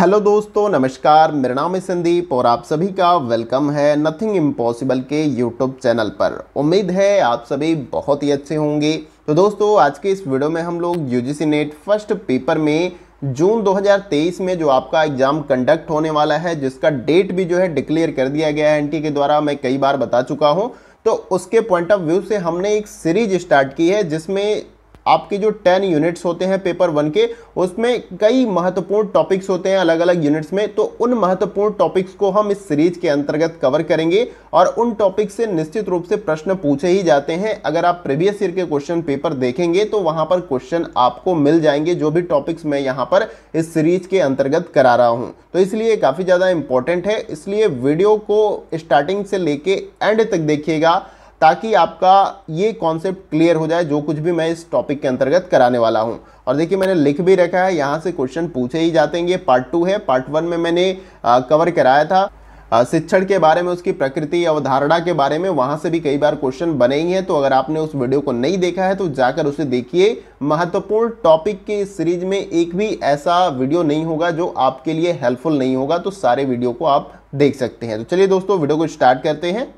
hello दोस्तों नमस्कार मेरा नाम है संदीप और आप सभी का वेलकम है नथिंग इम्पॉसिबल के यूट्यूब चैनल पर उम्मीद है आप सभी बहुत ही अच्छे होंगे तो दोस्तों आज के इस वीडियो में हम लोग U G NET first paper में जून 2023 में जो आपका एग्ज़ाम कंडक्ट होने वाला है जिसका डेट भी जो है डिक्लेयर कर दिया गया है एन के द्वारा मैं कई बार बता चुका हूँ तो उसके पॉइंट ऑफ व्यू से हमने एक सीरीज स्टार्ट की है जिसमें आपके जो टेन यूनिट्स होते हैं पेपर वन के उसमें कई महत्वपूर्ण टॉपिक्स होते हैं अलग अलग यूनिट्स में तो उन महत्वपूर्ण टॉपिक्स को हम इस सीरीज के अंतर्गत कवर करेंगे और उन टॉपिक से निश्चित रूप से प्रश्न पूछे ही जाते हैं अगर आप प्रीवियस ईयर के क्वेश्चन पेपर देखेंगे तो वहां पर क्वेश्चन आपको मिल जाएंगे जो भी टॉपिक्स मैं यहाँ पर इस सीरीज के अंतर्गत करा रहा हूँ तो इसलिए काफ़ी ज़्यादा इंपॉर्टेंट है इसलिए वीडियो को स्टार्टिंग से लेके एंड तक देखिएगा ताकि आपका ये कॉन्सेप्ट क्लियर हो जाए जो कुछ भी मैं इस टॉपिक के अंतर्गत कराने वाला हूँ और देखिए मैंने लिख भी रखा है यहाँ से क्वेश्चन पूछे ही जाते हैं ये पार्ट टू है पार्ट वन में मैंने आ, कवर कराया था शिक्षण के बारे में उसकी प्रकृति अवधारणा के बारे में वहाँ से भी कई बार क्वेश्चन बने ही हैं तो अगर आपने उस वीडियो को नहीं देखा है तो जाकर उसे देखिए महत्वपूर्ण टॉपिक की सीरीज में एक भी ऐसा वीडियो नहीं होगा जो आपके लिए हेल्पफुल नहीं होगा तो सारे वीडियो को आप देख सकते हैं तो चलिए दोस्तों वीडियो को स्टार्ट करते हैं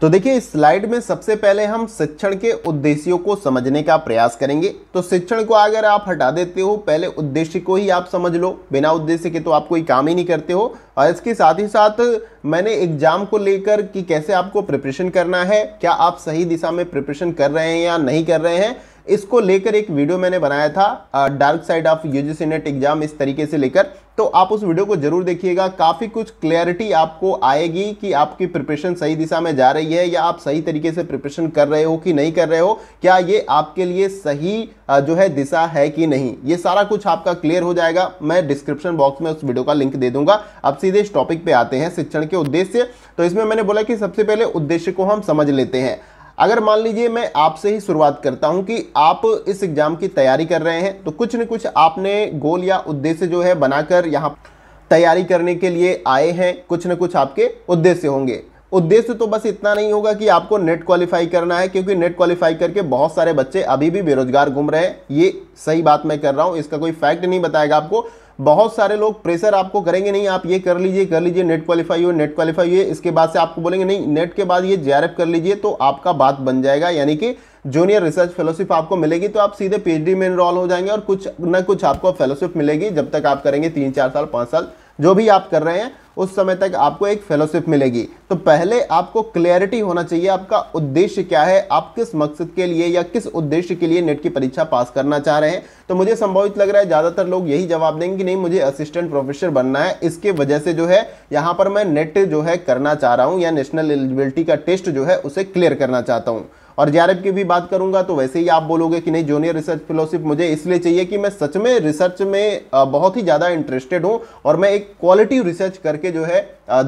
तो देखिए इस स्लाइड में सबसे पहले हम शिक्षण के उद्देश्यों को समझने का प्रयास करेंगे तो शिक्षण को अगर आप हटा देते हो पहले उद्देश्य को ही आप समझ लो बिना उद्देश्य के तो आप कोई काम ही नहीं करते हो और इसके साथ ही साथ मैंने एग्जाम को लेकर कि कैसे आपको प्रिपरेशन करना है क्या आप सही दिशा में प्रिपरेशन कर रहे हैं या नहीं कर रहे हैं इसको लेकर एक वीडियो मैंने बनाया था dark side of UGC NET exam इस तरीके से लेकर तो आप उस वीडियो को जरूर देखिएगा काफ़ी कुछ क्लैरिटी आपको आएगी कि आपकी प्रिपरेशन सही दिशा में जा रही है या आप सही तरीके से प्रिपरेशन कर रहे हो कि नहीं कर रहे हो क्या ये आपके लिए सही जो है दिशा है कि नहीं ये सारा कुछ आपका क्लियर हो जाएगा मैं डिस्क्रिप्शन बॉक्स में उस वीडियो का लिंक दे दूंगा अब सीधे इस टॉपिक पे आते हैं शिक्षण के उद्देश्य तो इसमें मैंने बोला कि सबसे पहले उद्देश्य को हम समझ लेते हैं अगर मान लीजिए मैं आपसे ही शुरुआत करता हूं कि आप इस एग्ज़ाम की तैयारी कर रहे हैं तो कुछ न कुछ आपने गोल या उद्देश्य जो है बनाकर यहाँ तैयारी करने के लिए आए हैं कुछ न कुछ आपके उद्देश्य होंगे उद्देश्य तो बस इतना नहीं होगा कि आपको नेट क्वालिफाई करना है क्योंकि नेट क्वालिफाई करके बहुत सारे बच्चे अभी भी बेरोजगार घूम रहे हैं ये सही बात मैं कर रहा हूं इसका कोई फैक्ट नहीं बताएगा आपको बहुत सारे लोग प्रेशर आपको करेंगे नहीं आप ये कर लीजिए कर लीजिए नेट क्वालिफाई हुए नेट क्वालिफाई हुए इसके बाद से आपको बोलेंगे नहीं नेट के बाद ये जे कर लीजिए तो आपका बात बन जाएगा यानी कि जूनियर रिसर्च फेलोशिप आपको मिलेगी तो आप सीधे पीएचडी में इनरोल हो जाएंगे और कुछ ना कुछ आपको फेलोशिप मिलेगी जब तक आप करेंगे तीन चार साल पाँच साल जो भी आप कर रहे हैं उस समय तक आपको एक फेलोशिप मिलेगी तो पहले आपको क्लियरिटी होना चाहिए आपका उद्देश्य क्या है आप किस मकसद के लिए या किस उद्देश्य के लिए नेट की परीक्षा पास करना चाह रहे हैं तो मुझे संभावित लग रहा है ज़्यादातर लोग यही जवाब देंगे कि नहीं मुझे असिस्टेंट प्रोफेसर बनना है इसके वजह से जो है यहां पर मैं नेट जो है करना चाह रहा हूं या नेशनल एलिजिबिलिटी का टेस्ट जो है उसे क्लियर करना चाहता हूँ और जेआरएफ की भी बात करूंगा तो वैसे ही आप बोलोगे कि नहीं जूनियर रिसर्च फेलोशिप मुझे इसलिए चाहिए कि मैं सच में रिसर्च में बहुत ही ज़्यादा इंटरेस्टेड हूँ और मैं एक क्वालिटी रिसर्च करके जो है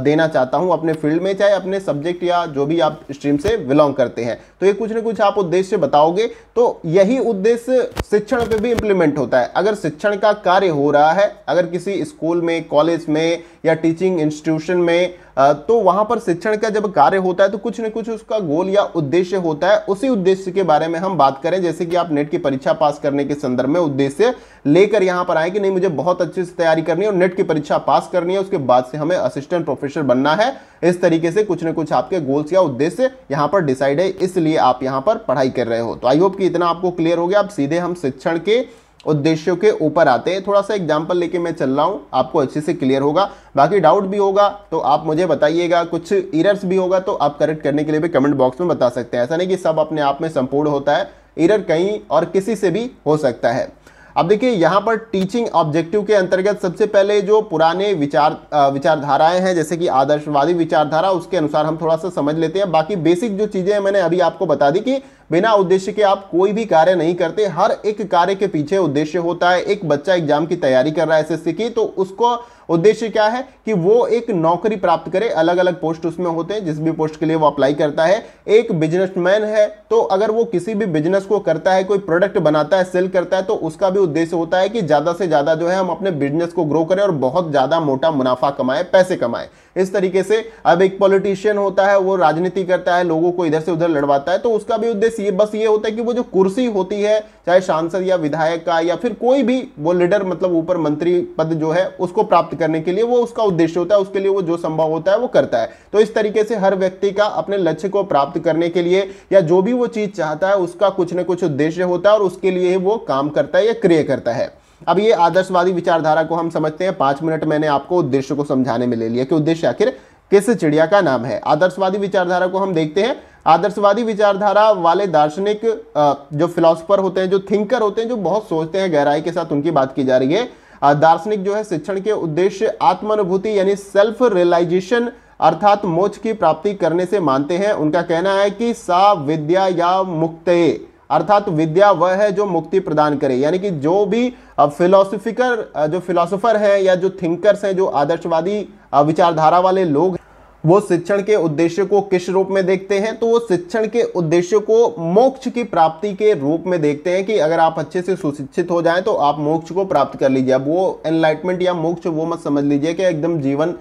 देना चाहता हूँ अपने फील्ड में चाहे अपने सब्जेक्ट या जो भी आप स्ट्रीम से बिलोंग करते हैं तो ये कुछ ना कुछ आप उद्देश्य बताओगे तो यही उद्देश्य शिक्षण पे भी इम्प्लीमेंट होता है अगर शिक्षण का कार्य हो रहा है अगर किसी स्कूल में कॉलेज में या टीचिंग इंस्टीट्यूशन में तो वहां पर शिक्षण का जब कार्य होता है तो कुछ न कुछ उसका गोल या उद्देश्य होता है उसी उद्देश्य के बारे में हम बात करें जैसे कि आप नेट की परीक्षा पास करने के संदर्भ में उद्देश्य लेकर यहां पर आए कि नहीं मुझे बहुत अच्छे से तैयारी करनी है और नेट की परीक्षा पास करनी है उसके बाद से हमें असिस्टेंट प्रोफेसर बनना है इस तरीके से कुछ ना कुछ आपके गोल्स या उद्देश्य यहां पर डिसाइड है इसलिए आप यहां पर पढ़ाई कर रहे हो तो आई होप कि इतना आपको क्लियर हो गया अब सीधे हम शिक्षण के उद्देश्यों के ऊपर आते हैं थोड़ा सा एग्जाम्पल लेके मैं चल रहा हूँ आपको अच्छे से क्लियर होगा बाकी डाउट भी होगा तो आप मुझे बताइएगा कुछ इरर्स भी होगा तो आप करेक्ट करने के लिए भी कमेंट बॉक्स में बता सकते हैं ऐसा नहीं कि सब अपने आप में संपूर्ण होता है इरर कहीं और किसी से भी हो सकता है अब देखिए यहाँ पर टीचिंग ऑब्जेक्टिव के अंतर्गत सबसे पहले जो पुराने विचार विचारधाराएं हैं जैसे कि आदर्शवादी विचारधारा उसके अनुसार हम थोड़ा सा समझ लेते हैं बाकी बेसिक जो चीज़ें हैं मैंने अभी आपको बता दी कि बिना उद्देश्य के आप कोई भी कार्य नहीं करते हर एक कार्य के पीछे उद्देश्य होता है एक बच्चा एग्जाम की तैयारी कर रहा है एसएससी की तो उसको उद्देश्य क्या है कि वो एक नौकरी प्राप्त करे अलग अलग पोस्ट उसमें होते हैं जिस भी पोस्ट के लिए वो अप्लाई करता है एक बिजनेसमैन है तो अगर वो किसी भी बिजनेस को करता है कोई प्रोडक्ट बनाता है सेल करता है तो उसका भी उद्देश्य होता है कि ज़्यादा से ज़्यादा जो है हम अपने बिजनेस को ग्रो करें और बहुत ज़्यादा मोटा मुनाफा कमाए पैसे कमाए इस तरीके से अब एक पॉलिटिशियन होता है वो राजनीति करता है लोगों को इधर से उधर लड़वाता है तो उसका भी उद्देश्य केस ये बस ये होता है कि वो जो कुर्सी होती है चाहे सांसद या विधायक का या फिर कोई भी वो लीडर मतलब ऊपर मंत्री पद जो है उसको प्राप्त करने के लिए वो उसका उद्देश्य होता है उसके लिए वो जो संभव होता है वो करता है तो इस तरीके से हर व्यक्ति का अपने लक्ष्य को प्राप्त करने के लिए या जो भी वो चीज चाहता है उसका कुछ ना कुछ उद्देश्य होता है और उसके लिए वो काम करता है या क्रिय करता है अब ये आदर्शवादी विचारधारा को हम समझते हैं पांच मिनट मैंने आपको उद्देश्य को समझाने में ले लिया कि उद्देश्य आखिर किस चिड़िया का नाम है आदर्शवादी विचारधारा को हम देखते हैं आदर्शवादी विचारधारा वाले दार्शनिक जो फिलोसफर होते हैं जो थिंकर होते हैं जो बहुत सोचते हैं गहराई के साथ उनकी बात की जा रही है दार्शनिक जो है शिक्षण के उद्देश्य आत्मानुभूति यानी सेल्फ रियलाइजेशन अर्थात मोक्ष की प्राप्ति करने से मानते हैं उनका कहना है कि सा विद्या या मुक्त अर्थात विद्या वह है जो मुक्ति प्रदान करे यानी कि जो भी फिलोसफिकर जो फिलोसोफर है या जो थिंकर्स हैं जो आदर्शवादी विचारधारा वाले लोग वो शिक्षण के उद्देश्य को किस रूप में देखते हैं तो वो शिक्षण के उद्देश्य को मोक्ष की प्राप्ति के रूप में देखते हैं कि अगर आप अच्छे से सुशिक्षित हो जाएं तो आप मोक्ष को प्राप्त कर लीजिए अब वो एनलाइटमेंट या मोक्ष वो मत समझ लीजिए कि एकदम जीवन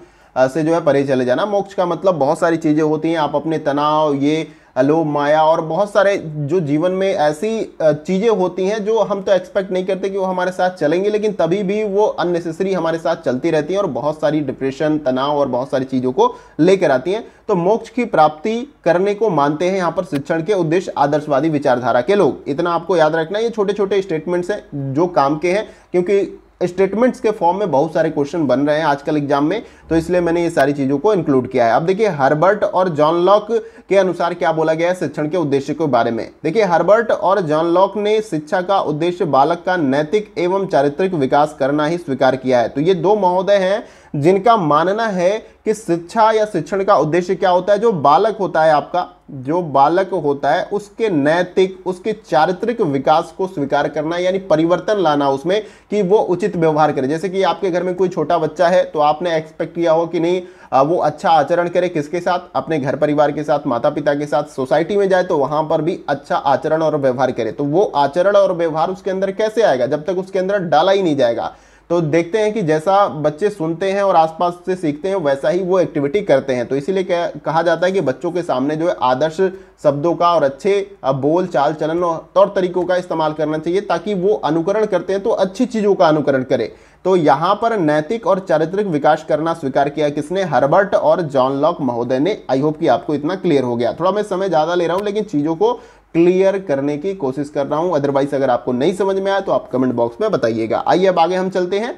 से जो है परे चले जाना मोक्ष का मतलब बहुत सारी चीज़ें होती हैं आप अपने तनाव ये हेलो माया और बहुत सारे जो जीवन में ऐसी चीज़ें होती हैं जो हम तो एक्सपेक्ट नहीं करते कि वो हमारे साथ चलेंगी लेकिन तभी भी वो अननेसेसरी हमारे साथ चलती रहती हैं और बहुत सारी डिप्रेशन तनाव और बहुत सारी चीज़ों को लेकर आती हैं तो मोक्ष की प्राप्ति करने को मानते हैं यहाँ पर शिक्षण के उद्देश्य आदर्शवादी विचारधारा के लोग इतना आपको याद रखना ये छोटे छोटे स्टेटमेंट्स हैं जो काम के हैं क्योंकि स्टेटमेंट्स के फॉर्म में बहुत सारे क्वेश्चन बन रहे हैं आजकल एग्जाम में तो इसलिए मैंने ये सारी चीज़ों को इंक्लूड किया है अब देखिए हर्बर्ट और जॉन लॉक के अनुसार क्या बोला गया है शिक्षण के उद्देश्य के बारे में देखिए हर्बर्ट और जॉन लॉक ने शिक्षा का उद्देश्य बालक का नैतिक एवं चारित्रिक विकास करना ही स्वीकार किया है तो ये दो महोदय हैं जिनका मानना है कि शिक्षा या शिक्षण का उद्देश्य क्या होता है जो बालक होता है आपका जो बालक होता है उसके नैतिक उसके चारित्रिक विकास को स्वीकार करना यानी परिवर्तन लाना उसमें कि वो उचित व्यवहार करे जैसे कि आपके घर में कोई छोटा बच्चा है तो आपने एक्सपेक्ट किया हो कि नहीं वो अच्छा आचरण करे किसके साथ अपने घर परिवार के साथ माता पिता के साथ सोसाइटी में जाए तो वहां पर भी अच्छा आचरण और व्यवहार करे तो वो आचरण और व्यवहार उसके अंदर कैसे आएगा जब तक उसके अंदर डाला ही नहीं जाएगा तो देखते हैं कि जैसा बच्चे सुनते हैं और आसपास से सीखते हैं वैसा ही वो एक्टिविटी करते हैं तो इसीलिए कहा जाता है कि बच्चों के सामने जो है आदर्श शब्दों का और अच्छे बोल चाल चलन और तौर तरीकों का इस्तेमाल करना चाहिए ताकि वो अनुकरण करते हैं तो अच्छी चीज़ों का अनुकरण करें तो यहाँ पर नैतिक और चारित्रिक विकास करना स्वीकार किया किसने हर्बर्ट और जॉन लॉक महोदय ने आई होप कि आपको इतना क्लियर हो गया थोड़ा मैं समय ज़्यादा ले रहा हूँ लेकिन चीज़ों को क्लियर करने की कोशिश कर रहा हूं अदरवाइज अगर आपको नहीं समझ में आया तो आप कमेंट बॉक्स में बताइएगा आइए अब आगे हम चलते हैं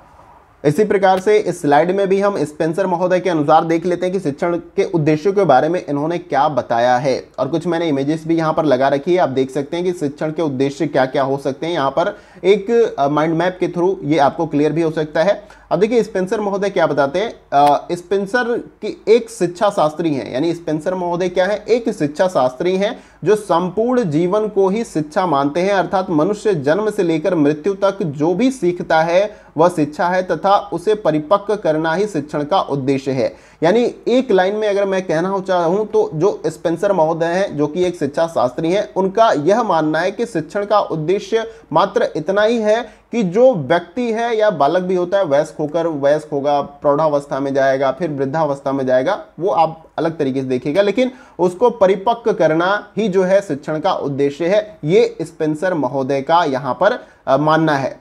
इसी प्रकार से इस स्लाइड में भी हम स्पेंसर महोदय के अनुसार देख लेते हैं कि शिक्षण के उद्देश्यों के बारे में इन्होंने क्या बताया है और कुछ मैंने इमेजेस भी यहाँ पर लगा रखी है आप देख सकते हैं कि शिक्षण के उद्देश्य क्या क्या हो सकते हैं यहाँ पर एक माइंड मैप के थ्रू ये आपको क्लियर भी हो सकता है अब देखिए स्पेंसर महोदय क्या बताते हैं स्पेंसर की एक शिक्षा शास्त्री हैं यानी स्पेंसर महोदय क्या है एक शिक्षा शास्त्री हैं जो संपूर्ण जीवन को ही शिक्षा मानते हैं अर्थात मनुष्य जन्म से लेकर मृत्यु तक जो भी सीखता है वह शिक्षा है तथा उसे परिपक्व करना ही शिक्षण का उद्देश्य है यानी एक लाइन में अगर मैं कहना चाहूँ तो जो स्पेंसर महोदय हैं जो कि एक शिक्षा शास्त्री हैं उनका यह मानना है कि शिक्षण का उद्देश्य मात्र इतना ही है कि जो व्यक्ति है या बालक भी होता है वयस्क होकर वयस्क होगा प्रौढ़ावस्था में जाएगा फिर वृद्धावस्था में जाएगा वो आप अलग तरीके से देखिएगा लेकिन उसको परिपक्व करना ही जो है शिक्षण का उद्देश्य है ये स्पेंसर महोदय का यहाँ पर मानना है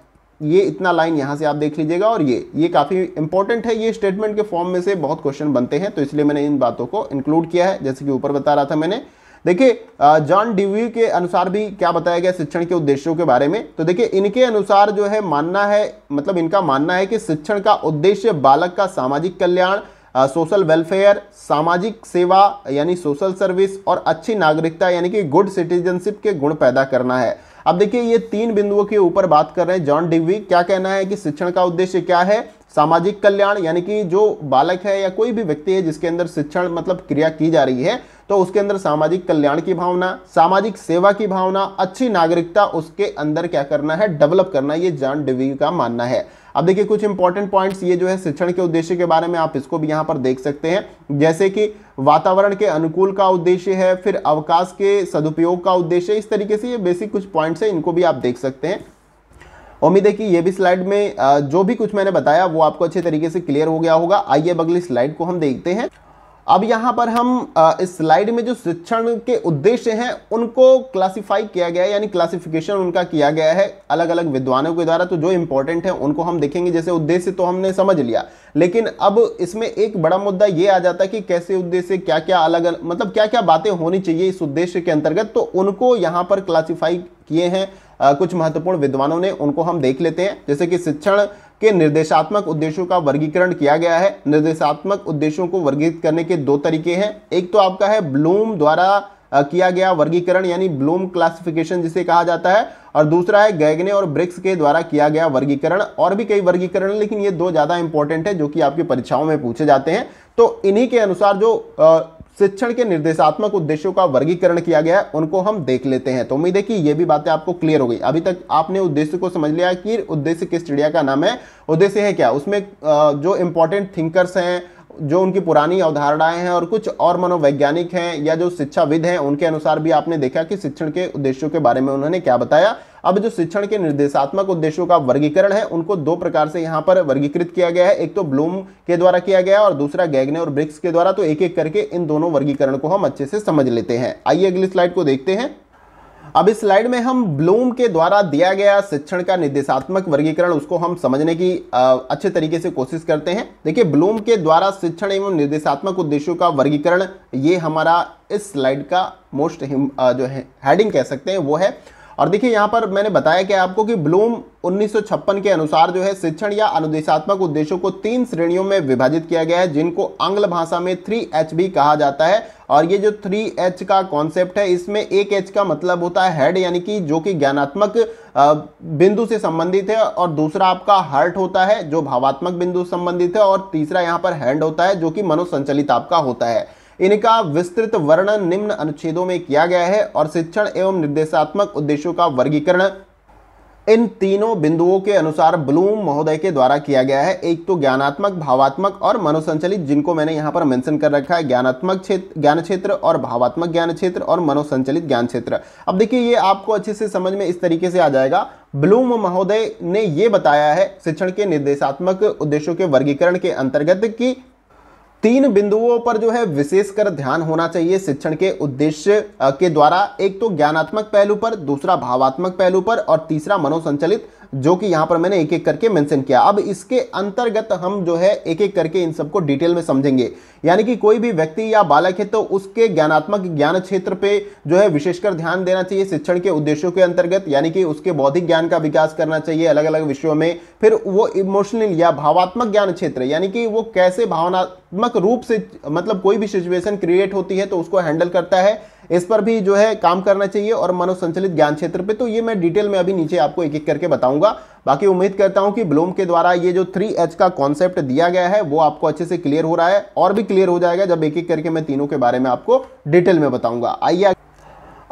ये इतना लाइन यहाँ से आप देख लीजिएगा और ये ये काफ़ी इंपॉर्टेंट है ये स्टेटमेंट के फॉर्म में से बहुत क्वेश्चन बनते हैं तो इसलिए मैंने इन बातों को इंक्लूड किया है जैसे कि ऊपर बता रहा था मैंने देखिए जॉन डिव्यू के अनुसार भी क्या बताया गया शिक्षण के उद्देश्यों के बारे में तो देखिए इनके अनुसार जो है मानना है मतलब इनका मानना है कि शिक्षण का उद्देश्य बालक का सामाजिक कल्याण सोशल वेलफेयर सामाजिक सेवा यानी सोशल सर्विस और अच्छी नागरिकता यानी कि गुड सिटीजनशिप के गुण पैदा करना है अब देखिए ये तीन बिंदुओं के ऊपर बात कर रहे हैं जॉन डिग्वी क्या कहना है कि शिक्षण का उद्देश्य क्या है सामाजिक कल्याण यानी कि जो बालक है या कोई भी व्यक्ति है जिसके अंदर शिक्षण मतलब क्रिया की जा रही है तो उसके अंदर सामाजिक कल्याण की भावना सामाजिक सेवा की भावना अच्छी नागरिकता उसके अंदर क्या करना है डेवलप करना ये जॉन डिवी का मानना है अब देखिए कुछ इंपॉर्टेंट पॉइंट्स ये जो है शिक्षण के उद्देश्य के बारे में आप इसको भी यहाँ पर देख सकते हैं जैसे कि वातावरण के अनुकूल का उद्देश्य है फिर अवकाश के सदुपयोग का उद्देश्य इस तरीके से ये बेसिक कुछ पॉइंट्स है इनको भी आप देख सकते हैं उम्मीद है कि ये भी स्लाइड में जो भी कुछ मैंने बताया वो आपको अच्छे तरीके से क्लियर हो गया होगा आइए अब अगली स्लाइड को हम देखते हैं अब यहां पर हम इस स्लाइड में जो शिक्षण के उद्देश्य हैं उनको क्लासिफाई किया गया है यानी क्लासिफिकेशन उनका किया गया है अलग अलग विद्वानों के द्वारा तो जो इंपॉर्टेंट है उनको हम देखेंगे जैसे उद्देश्य तो हमने समझ लिया लेकिन अब इसमें एक बड़ा मुद्दा ये आ जाता है कि कैसे उद्देश्य क्या क्या अलग अलग मतलब क्या क्या बातें होनी चाहिए इस उद्देश्य के अंतर्गत तो उनको यहाँ पर क्लासीफाई किए हैं कुछ महत्वपूर्ण विद्वानों ने उनको हम देख लेते हैं जैसे कि शिक्षण के निर्देशात्मक उद्देश्यों का वर्गीकरण किया गया है निर्देशात्मक उद्देश्यों को वर्गीकृत करने के दो तरीके हैं एक तो आपका है ब्लूम द्वारा किया गया वर्गीकरण यानी ब्लूम क्लासिफिकेशन जिसे कहा जाता है और दूसरा है गैगने और ब्रिक्स के द्वारा किया गया वर्गीकरण और भी कई वर्गीकरण लेकिन ये दो ज़्यादा इंपॉर्टेंट है जो कि आपकी परीक्षाओं में पूछे जाते हैं तो इन्हीं के अनुसार जो शिक्षण के निर्देशात्मक उद्देश्यों का वर्गीकरण किया गया है उनको हम देख लेते हैं तो उम्मीद है कि ये भी बातें आपको क्लियर हो गई अभी तक आपने उद्देश्य को समझ लिया कि उद्देश्य किस चिड़िया का नाम है उद्देश्य है क्या उसमें जो इंपॉर्टेंट थिंकर्स हैं जो उनकी पुरानी अवधारणाएं हैं और कुछ और मनोवैज्ञानिक हैं या जो शिक्षाविद हैं उनके अनुसार भी आपने देखा कि शिक्षण के उद्देश्यों के बारे में उन्होंने क्या बताया अब जो शिक्षण के निर्देशात्मक उद्देश्यों का वर्गीकरण है उनको दो प्रकार से यहाँ पर वर्गीकृत किया गया है एक तो ब्लूम के द्वारा किया गया और दूसरा गैगने और ब्रिक्स के द्वारा तो एक एक करके इन दोनों वर्गीकरण को हम अच्छे से समझ लेते हैं आइए अगली स्लाइड को देखते हैं अब इस स्लाइड में हम ब्लूम के द्वारा दिया गया शिक्षण का निर्देशात्मक वर्गीकरण उसको हम समझने की अच्छे तरीके से कोशिश करते हैं देखिए ब्लूम के द्वारा शिक्षण एवं निर्देशात्मक उद्देश्यों का वर्गीकरण ये हमारा इस स्लाइड का मोस्ट जो है हेडिंग कह सकते हैं वो है और देखिए यहाँ पर मैंने बताया कि आपको कि ब्लूम 1956 के अनुसार जो है शिक्षण या अनुदेशात्मक उद्देश्यों को तीन श्रेणियों में विभाजित किया गया है जिनको आंग्ल भाषा में थ्री एच कहा जाता है और ये जो थ्री एच का कॉन्सेप्ट है इसमें एक एच का मतलब होता है हेड यानी कि जो कि ज्ञानात्मक बिंदु से संबंधित है और दूसरा आपका हार्ट होता है जो भावात्मक बिंदु संबंधित है और तीसरा यहाँ पर हैंड होता है जो कि मनोसंचलित आपका होता है इनका विस्तृत वर्णन निम्न अनुच्छेदों में किया गया है और शिक्षण एवं निर्देशात्मक उद्देश्यों का वर्गीकरण इन तीनों बिंदुओं के अनुसार ब्लूम महोदय के द्वारा किया गया है एक तो ज्ञानात्मक भावात्मक और मनोसंचलित जिनको मैंने यहाँ पर मेंशन कर रखा है ज्ञानात्मक क्षेत्र ज्ञान क्षेत्र और भावात्मक ज्ञान क्षेत्र और मनोसंचलित ज्ञान क्षेत्र अब देखिए ये आपको अच्छे से समझ में इस तरीके से आ जाएगा ब्लूम महोदय ने ये बताया है शिक्षण के निर्देशात्मक उद्देश्यों के वर्गीकरण के अंतर्गत की तीन बिंदुओं पर जो है विशेषकर ध्यान होना चाहिए शिक्षण के उद्देश्य के द्वारा एक तो ज्ञानात्मक पहलू पर दूसरा भावात्मक पहलू पर और तीसरा मनोसंचलित जो कि यहां पर मैंने एक एक करके मेंशन किया अब इसके अंतर्गत हम जो है एक एक करके इन सबको डिटेल में समझेंगे यानी कि कोई भी व्यक्ति या बालक है तो उसके ज्ञानात्मक ज्ञान क्षेत्र पे जो है विशेषकर ध्यान देना चाहिए शिक्षण के उद्देश्यों के अंतर्गत यानी कि उसके बौद्धिक ज्ञान का विकास करना चाहिए अलग अलग विषयों में फिर वो इमोशनल या भावात्मक ज्ञान क्षेत्र यानी कि वो कैसे भावनात्मक रूप से मतलब कोई भी सिचुएशन क्रिएट होती है तो उसको हैंडल करता है इस पर भी जो है काम करना चाहिए और मनोसंचलित ज्ञान क्षेत्र पे तो ये मैं डिटेल में अभी नीचे आपको एक एक करके बताऊंगा बाकी उम्मीद करता हूं कि ब्लूम के द्वारा ये जो थ्री एच का कॉन्सेप्ट दिया गया है वो आपको अच्छे से क्लियर हो रहा है और भी क्लियर हो जाएगा जब एक एक करके मैं तीनों के बारे में आपको डिटेल में बताऊंगा आइए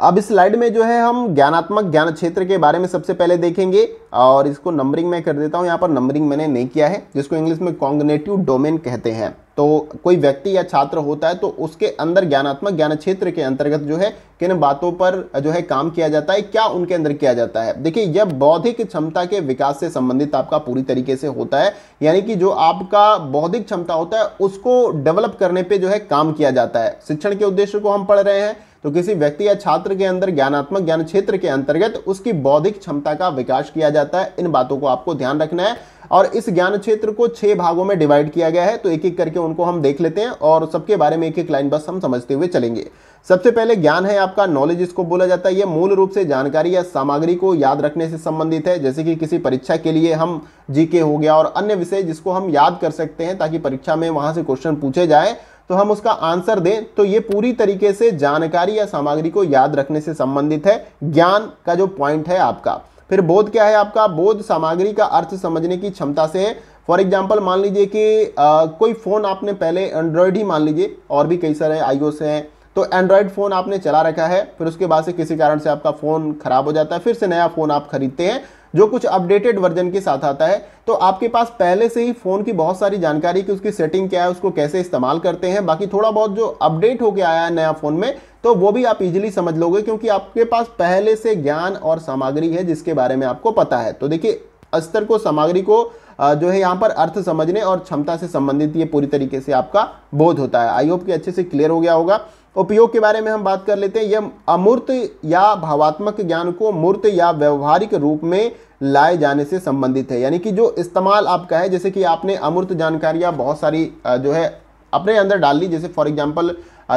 अब इस स्लाइड में जो है हम ज्ञानात्मक ज्ञान क्षेत्र के बारे में सबसे पहले देखेंगे और इसको नंबरिंग में कर देता हूँ यहाँ पर नंबरिंग मैंने नहीं किया है जिसको इंग्लिश में कॉन्गनेटिव डोमेन कहते हैं तो कोई व्यक्ति या छात्र होता है तो उसके अंदर ज्ञानात्मक ज्ञान क्षेत्र के अंतर्गत जो है किन बातों पर जो है काम किया जाता है क्या उनके अंदर किया जाता है देखिए यह बौद्धिक क्षमता के विकास से संबंधित आपका पूरी तरीके से होता है यानी कि जो आपका बौद्धिक क्षमता होता है उसको डेवलप करने पर जो है काम किया जाता है शिक्षण के उद्देश्य को हम पढ़ रहे हैं तो किसी व्यक्ति या छात्र के अंदर ज्ञानात्मक ज्ञान क्षेत्र के अंतर्गत उसकी बौद्धिक क्षमता का विकास किया जाता है इन बातों को आपको ध्यान रखना है और इस ज्ञान क्षेत्र को छह भागों में डिवाइड किया गया है तो एक एक करके उनको हम देख लेते हैं और सबके बारे में एक एक लाइन बस हम समझते हुए चलेंगे सबसे पहले ज्ञान है आपका नॉलेज इसको बोला जाता है ये मूल रूप से जानकारी या सामग्री को याद रखने से संबंधित है जैसे कि किसी परीक्षा के लिए हम जीके हो गया और अन्य विषय जिसको हम याद कर सकते हैं ताकि परीक्षा में वहां से क्वेश्चन पूछे जाए तो हम उसका आंसर दें तो ये पूरी तरीके से जानकारी या सामग्री को याद रखने से संबंधित है ज्ञान का जो पॉइंट है आपका फिर बोध क्या है आपका बोध सामग्री का अर्थ समझने की क्षमता से है फॉर एग्जाम्पल मान लीजिए कि आ, कोई फ़ोन आपने पहले एंड्रॉयड ही मान लीजिए और भी कई सारे से हैं तो एंड्रॉयड फ़ोन आपने चला रखा है फिर उसके बाद से किसी कारण से आपका फ़ोन ख़राब हो जाता है फिर से नया फ़ोन आप खरीदते हैं जो कुछ अपडेटेड वर्जन के साथ आता है तो आपके पास पहले से ही फ़ोन की बहुत सारी जानकारी कि उसकी सेटिंग क्या है उसको कैसे इस्तेमाल करते हैं बाकी थोड़ा बहुत जो अपडेट होके आया है नया फ़ोन में तो वो भी आप इजीली समझ लोगे क्योंकि आपके पास पहले से ज्ञान और सामग्री है जिसके बारे में आपको पता है तो देखिए स्तर को सामग्री को जो है यहाँ पर अर्थ समझने और क्षमता से संबंधित ये पूरी तरीके से आपका बोध होता है आई होप कि अच्छे से क्लियर हो गया होगा उपयोग के बारे में हम बात कर लेते हैं यह अमूर्त या भावात्मक ज्ञान को मूर्त या व्यवहारिक रूप में लाए जाने से संबंधित है यानी कि जो इस्तेमाल आपका है जैसे कि आपने अमूर्त जानकारियां बहुत सारी जो है अपने अंदर डाल ली जैसे फॉर एग्जाम्पल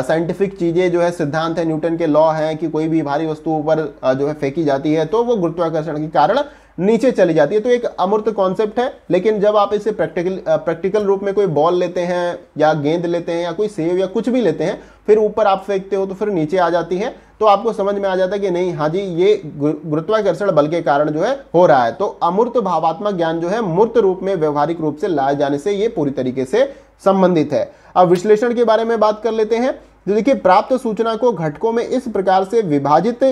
साइंटिफिक चीज़ें जो है सिद्धांत है न्यूटन के लॉ है कि कोई भी भारी वस्तु ऊपर जो है फेंकी जाती है तो वो गुरुत्वाकर्षण के कारण नीचे चली जाती है तो एक अमूर्त कॉन्सेप्ट है लेकिन जब आप इसे प्रैक्टिकल प्रैक्टिकल रूप में कोई बॉल लेते हैं या गेंद लेते हैं या कोई सेव या कुछ भी लेते हैं फिर ऊपर आप फेंकते हो तो फिर नीचे आ जाती है तो आपको समझ में आ जाता है कि नहीं हाँ जी ये गुरुत्वाकर्षण बल के कारण जो है हो रहा है तो अमूर्त भावात्मक ज्ञान जो है मूर्त रूप में व्यवहारिक रूप से लाए जाने से ये पूरी तरीके से संबंधित है अब विश्लेषण के बारे में बात कर लेते हैं तो देखिए प्राप्त सूचना को घटकों में इस प्रकार से विभाजित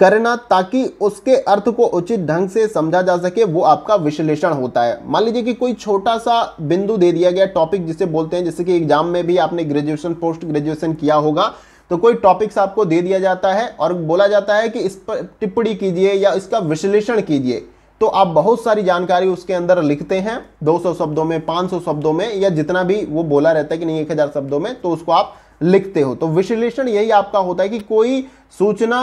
करना ताकि उसके अर्थ को उचित ढंग से समझा जा सके वो आपका विश्लेषण होता है मान लीजिए कि कोई छोटा सा बिंदु दे दिया गया टॉपिक जिसे बोलते हैं जैसे कि एग्जाम में भी आपने ग्रेजुएशन पोस्ट ग्रेजुएशन किया होगा तो कोई टॉपिक्स आपको दे दिया जाता है और बोला जाता है कि इस पर टिप्पणी कीजिए या इसका विश्लेषण कीजिए तो आप बहुत सारी जानकारी उसके अंदर लिखते हैं 200 शब्दों में 500 शब्दों में या जितना भी वो बोला रहता है कि नहीं 1000 शब्दों में तो उसको आप लिखते हो तो विश्लेषण यही आपका होता है कि कोई सूचना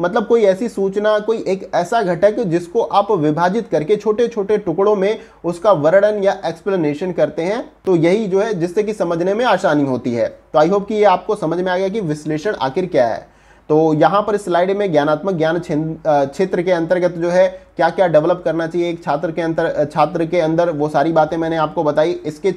मतलब कोई ऐसी सूचना कोई एक ऐसा घटक जिसको आप विभाजित करके छोटे छोटे टुकड़ों में उसका वर्णन या एक्सप्लेनेशन करते हैं तो यही जो है जिससे कि समझने में आसानी होती है तो आई होप कि ये आपको समझ में आ गया कि विश्लेषण आखिर क्या है तो यहाँ पर स्लाइड में ज्ञानात्मक ज्ञान क्षेत्र के अंतर्गत जो है क्या क्या डेवलप करना चाहिए एक छात्र के अंतर छात्र के अंदर वो सारी बातें मैंने आपको बताई इसके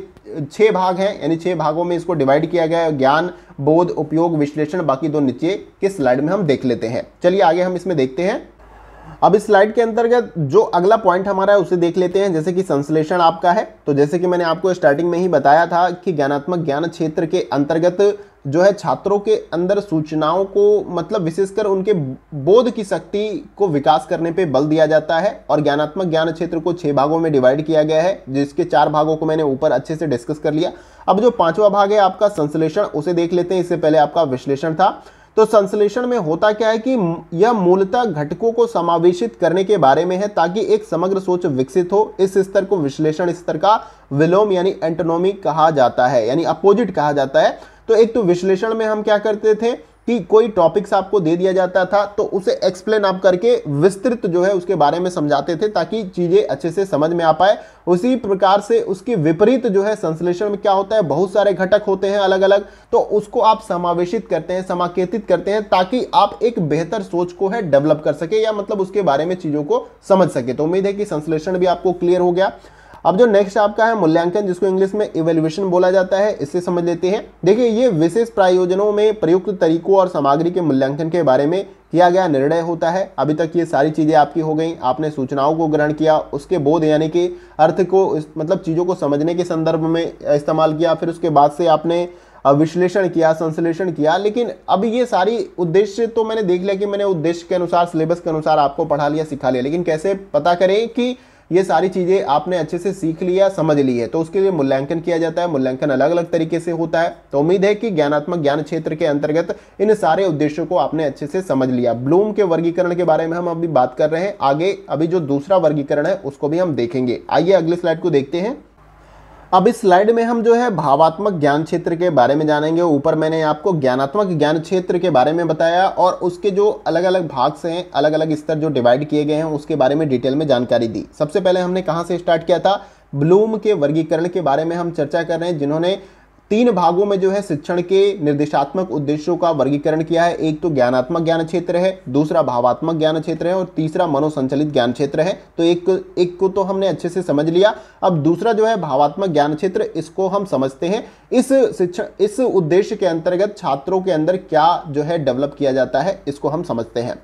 छः भाग हैं यानी छः भागों में इसको डिवाइड किया गया है ज्ञान बोध उपयोग विश्लेषण बाकी दो नीचे के स्लाइड में हम देख लेते हैं चलिए आगे हम इसमें देखते हैं अब इस स्लाइड के अंतर्गत जो अगला पॉइंट हमारा है उसे देख लेते हैं जैसे कि संश्लेषण आपका है तो जैसे कि मैंने आपको स्टार्टिंग में ही बताया था कि ज्ञानात्मक ज्ञान क्षेत्र के अंतर्गत जो है छात्रों के अंदर सूचनाओं को मतलब विशेषकर उनके बोध की शक्ति को विकास करने पे बल दिया जाता है और ज्ञानात्मक ज्ञान क्षेत्र को छह भागों में डिवाइड किया गया है जिसके चार भागों को मैंने ऊपर अच्छे से डिस्कस कर लिया अब जो पांचवा भाग है आपका संश्लेषण उसे देख लेते हैं इससे पहले आपका विश्लेषण था तो संश्लेषण में होता क्या है कि यह मूलतः घटकों को समावेशित करने के बारे में है ताकि एक समग्र सोच विकसित हो इस स्तर को विश्लेषण स्तर का विलोम यानी एंटोनोमी कहा जाता है यानी अपोजिट कहा जाता है तो एक तो विश्लेषण में हम क्या करते थे कि कोई टॉपिक्स आपको दे दिया जाता था तो उसे एक्सप्लेन आप करके विस्तृत जो है उसके बारे में समझाते थे ताकि चीज़ें अच्छे से समझ में आ पाए उसी प्रकार से उसकी विपरीत जो है संश्लेषण में क्या होता है बहुत सारे घटक होते हैं अलग अलग तो उसको आप समावेशित करते हैं समाकेतित करते हैं ताकि आप एक बेहतर सोच को है डेवलप कर सके या मतलब उसके बारे में चीज़ों को समझ सके तो उम्मीद है कि संश्लेषण भी आपको क्लियर हो गया अब जो नेक्स्ट आपका है मूल्यांकन जिसको इंग्लिश में इवेल्युएशन बोला जाता है इससे समझ लेते हैं देखिए ये विशेष प्रायोजनों में प्रयुक्त तरीकों और सामग्री के मूल्यांकन के बारे में किया गया निर्णय होता है अभी तक ये सारी चीज़ें आपकी हो गई आपने सूचनाओं को ग्रहण किया उसके बोध यानी कि अर्थ को मतलब चीज़ों को समझने के संदर्भ में इस्तेमाल किया फिर उसके बाद से आपने विश्लेषण किया संश्लेषण किया लेकिन अब ये सारी उद्देश्य तो मैंने देख लिया कि मैंने उद्देश्य के अनुसार सिलेबस के अनुसार आपको पढ़ा लिया सिखा लिया लेकिन कैसे पता करें कि ये सारी चीज़ें आपने अच्छे से सीख लिया समझ ली है तो उसके लिए मूल्यांकन किया जाता है मूल्यांकन अलग अलग तरीके से होता है तो उम्मीद है कि ज्ञानात्मक ज्ञान क्षेत्र के अंतर्गत इन सारे उद्देश्यों को आपने अच्छे से समझ लिया ब्लूम के वर्गीकरण के बारे में हम अभी बात कर रहे हैं आगे अभी जो दूसरा वर्गीकरण है उसको भी हम देखेंगे आइए अगले स्लाइड को देखते हैं अब इस स्लाइड में हम जो है भावात्मक ज्ञान क्षेत्र के बारे में जानेंगे ऊपर मैंने आपको ज्ञानात्मक ज्ञान क्षेत्र के बारे में बताया और उसके जो अलग अलग भाग से हैं अलग अलग स्तर जो डिवाइड किए गए हैं उसके बारे में डिटेल में जानकारी दी सबसे पहले हमने कहाँ से स्टार्ट किया था ब्लूम के वर्गीकरण के बारे में हम चर्चा कर रहे हैं जिन्होंने तीन भागों में जो है शिक्षण के निर्देशात्मक उद्देश्यों का वर्गीकरण किया है एक तो ज्ञानात्मक ज्ञान क्षेत्र है दूसरा भावात्मक ज्ञान क्षेत्र है और तीसरा मनोसंचलित ज्ञान क्षेत्र है तो एक एक को तो हमने अच्छे से समझ लिया अब दूसरा जो है भावात्मक ज्ञान क्षेत्र इसको हम समझते हैं इस शिक्षण इस उद्देश्य के अंतर्गत छात्रों के अंदर क्या जो है डेवलप किया जाता है इसको हम समझते हैं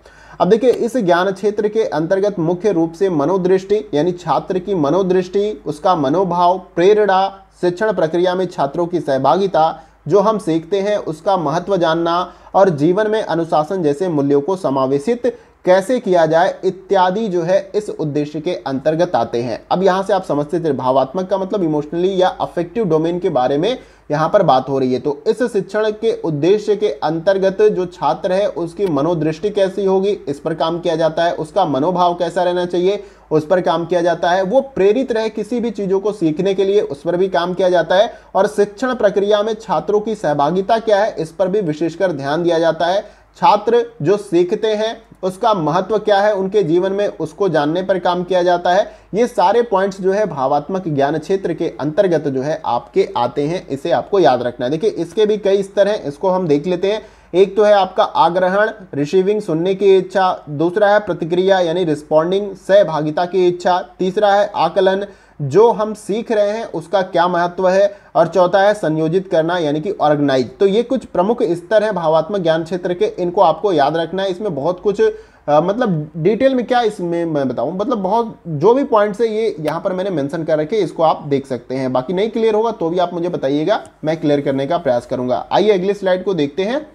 अब देखिए इस ज्ञान क्षेत्र के अंतर्गत मुख्य रूप से मनोदृष्टि यानी छात्र की मनोदृष्टि उसका मनोभाव प्रेरणा शिक्षण प्रक्रिया में छात्रों की सहभागिता जो हम सीखते हैं उसका महत्व जानना और जीवन में अनुशासन जैसे मूल्यों को समावेशित कैसे किया जाए इत्यादि जो है इस उद्देश्य के अंतर्गत आते हैं अब यहाँ से आप समझते थे भावात्मक का मतलब इमोशनली या अफेक्टिव डोमेन के बारे में यहाँ पर बात हो रही है तो इस शिक्षण के उद्देश्य के अंतर्गत जो छात्र है उसकी मनोदृष्टि कैसी होगी इस पर काम किया जाता है उसका मनोभाव कैसा रहना चाहिए उस पर काम किया जाता है वो प्रेरित रहे किसी भी चीज़ों को सीखने के लिए उस पर भी काम किया जाता है और शिक्षण प्रक्रिया में छात्रों की सहभागिता क्या है इस पर भी विशेषकर ध्यान दिया जाता है छात्र जो सीखते हैं उसका महत्व क्या है उनके जीवन में उसको जानने पर काम किया जाता है ये सारे पॉइंट्स जो है भावात्मक ज्ञान क्षेत्र के अंतर्गत जो है आपके आते हैं इसे आपको याद रखना है देखिए इसके भी कई स्तर हैं इसको हम देख लेते हैं एक तो है आपका आग्रहण रिसीविंग सुनने की इच्छा दूसरा है प्रतिक्रिया यानी रिस्पॉन्डिंग सहभागिता की इच्छा तीसरा है आकलन जो हम सीख रहे हैं उसका क्या महत्व है और चौथा है संयोजित करना यानी कि ऑर्गेनाइज तो ये कुछ प्रमुख स्तर हैं भावात्मक ज्ञान क्षेत्र के इनको आपको याद रखना है इसमें बहुत कुछ आ, मतलब डिटेल में क्या इसमें मैं बताऊं मतलब बहुत जो भी पॉइंट्स है ये यहाँ पर मैंने मेंशन कर रखे इसको आप देख सकते हैं बाकी नहीं क्लियर होगा तो भी आप मुझे बताइएगा मैं क्लियर करने का प्रयास करूंगा आइए अगले स्लाइड को देखते हैं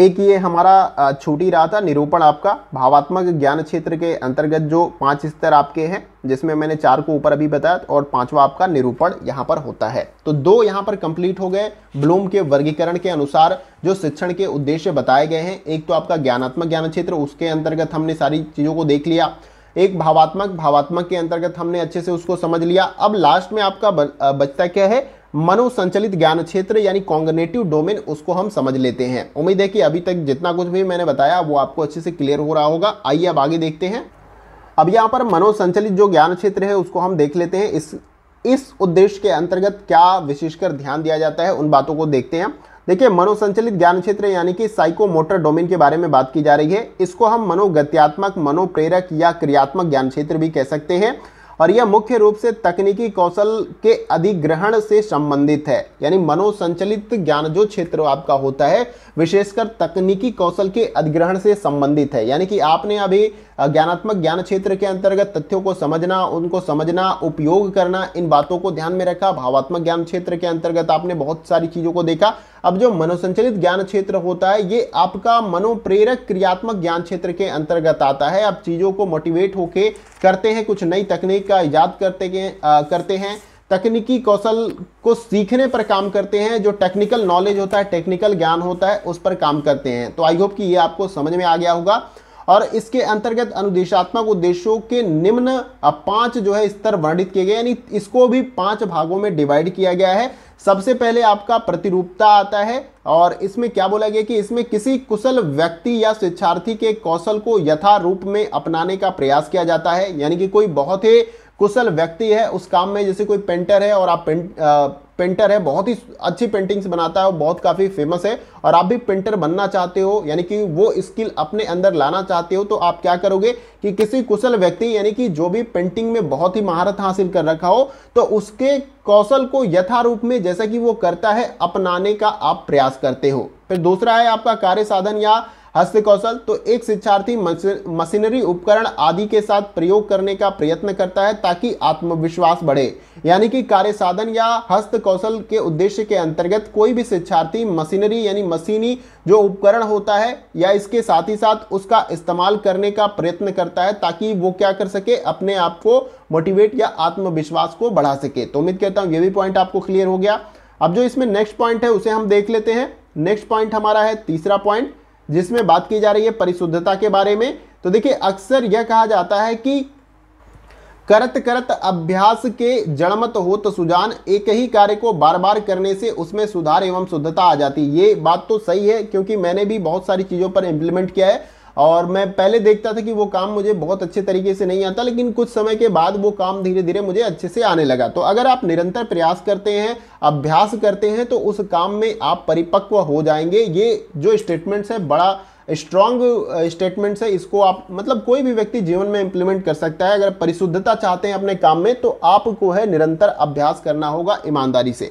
एक ये हमारा छोटी रहा था निरूपण आपका भावात्मक ज्ञान क्षेत्र के अंतर्गत जो पांच स्तर आपके हैं जिसमें मैंने चार को ऊपर अभी बताया और पांचवा आपका निरूपण यहाँ पर होता है तो दो यहाँ पर कंप्लीट हो गए ब्लूम के वर्गीकरण के अनुसार जो शिक्षण के उद्देश्य बताए गए हैं एक तो आपका ज्ञानात्मक ज्ञान क्षेत्र उसके अंतर्गत हमने सारी चीज़ों को देख लिया एक भावात्मक भावात्मक के अंतर्गत हमने अच्छे से उसको समझ लिया अब लास्ट में आपका बचता क्या है मनोसंचलित ज्ञान क्षेत्र यानी कॉन्गनेटिव डोमेन उसको हम समझ लेते हैं उम्मीद है कि अभी तक जितना कुछ भी मैंने बताया वो आपको अच्छे से क्लियर हो रहा होगा आइए अब आगे देखते हैं अब यहाँ पर मनोसंचलित जो ज्ञान क्षेत्र है उसको हम देख लेते हैं इस इस उद्देश्य के अंतर्गत क्या विशेषकर ध्यान दिया जाता है उन बातों को देखते हैं देखिए मनोसंचलित ज्ञान क्षेत्र यानी कि साइकोमोटर डोमेन के बारे में बात की जा रही है इसको हम मनोगत्यात्मक मनोप्रेरक या क्रियात्मक ज्ञान क्षेत्र भी कह सकते हैं और यह मुख्य रूप से तकनीकी कौशल के अधिग्रहण से संबंधित है यानी मनोसंचलित ज्ञान जो क्षेत्र आपका होता है विशेषकर तकनीकी कौशल के अधिग्रहण से संबंधित है यानी कि आपने अभी ज्ञानात्मक ज्ञान क्षेत्र के अंतर्गत तथ्यों को समझना उनको समझना उपयोग करना इन बातों को ध्यान में रखा भावात्मक ज्ञान क्षेत्र के अंतर्गत आपने बहुत सारी चीज़ों को देखा अब जो मनोसंचलित ज्ञान क्षेत्र होता है ये आपका मनोप्रेरक क्रियात्मक ज्ञान क्षेत्र के अंतर्गत आता है आप चीज़ों को मोटिवेट होके करते हैं कुछ नई तकनीक का ईजाद करते के, आ, करते हैं तकनीकी कौशल को सीखने पर काम करते हैं जो टेक्निकल नॉलेज होता है टेक्निकल ज्ञान होता है उस पर काम करते हैं तो आई होप कि ये आपको समझ में आ गया होगा और इसके अंतर्गत अनुदेशात्मक उद्देश्यों के निम्न पांच जो है स्तर वर्णित किए गए यानी इसको भी पांच भागों में डिवाइड किया गया है सबसे पहले आपका प्रतिरूपता आता है और इसमें क्या बोला गया कि इसमें किसी कुशल व्यक्ति या शिक्षार्थी के कौशल को यथा रूप में अपनाने का प्रयास किया जाता है यानी कि कोई बहुत ही कुशल व्यक्ति है उस काम में जैसे कोई पेंटर है और आप पेंट आ, पेंटर है बहुत ही अच्छी पेंटिंग्स बनाता है बहुत काफ़ी फेमस है और आप भी पेंटर बनना चाहते हो यानी कि वो स्किल अपने अंदर लाना चाहते हो तो आप क्या करोगे कि किसी कुशल व्यक्ति यानी कि जो भी पेंटिंग में बहुत ही महारत हासिल कर रखा हो तो उसके कौशल को यथारूप में जैसा कि वो करता है अपनाने का आप प्रयास करते हो फिर दूसरा है आपका कार्य साधन या हस्त कौशल तो एक शिक्षार्थी मशीनरी उपकरण आदि के साथ प्रयोग करने का प्रयत्न करता है ताकि आत्मविश्वास बढ़े यानी कि कार्य साधन या हस्त कौशल के उद्देश्य के अंतर्गत कोई भी शिक्षार्थी मशीनरी यानी मशीनी जो उपकरण होता है या इसके साथ ही साथ उसका इस्तेमाल करने का प्रयत्न करता है ताकि वो क्या कर सके अपने आप को मोटिवेट या आत्मविश्वास को बढ़ा सके तो उम्मीद करता हूँ ये भी पॉइंट आपको क्लियर हो गया अब जो इसमें नेक्स्ट पॉइंट है उसे हम देख लेते हैं नेक्स्ट पॉइंट हमारा है तीसरा पॉइंट जिसमें बात की जा रही है परिशुद्धता के बारे में तो देखिए अक्सर यह कहा जाता है कि करत करत अभ्यास के जड़मत हो तो सुजान एक ही कार्य को बार बार करने से उसमें सुधार एवं शुद्धता आ जाती ये बात तो सही है क्योंकि मैंने भी बहुत सारी चीज़ों पर इंप्लीमेंट किया है और मैं पहले देखता था कि वो काम मुझे बहुत अच्छे तरीके से नहीं आता लेकिन कुछ समय के बाद वो काम धीरे धीरे मुझे अच्छे से आने लगा तो अगर आप निरंतर प्रयास करते हैं अभ्यास करते हैं तो उस काम में आप परिपक्व हो जाएंगे ये जो स्टेटमेंट्स है बड़ा स्ट्रांग स्टेटमेंट्स है इसको आप मतलब कोई भी व्यक्ति जीवन में इंप्लीमेंट कर सकता है अगर परिशुद्धता चाहते हैं अपने काम में तो आपको है निरंतर अभ्यास करना होगा ईमानदारी से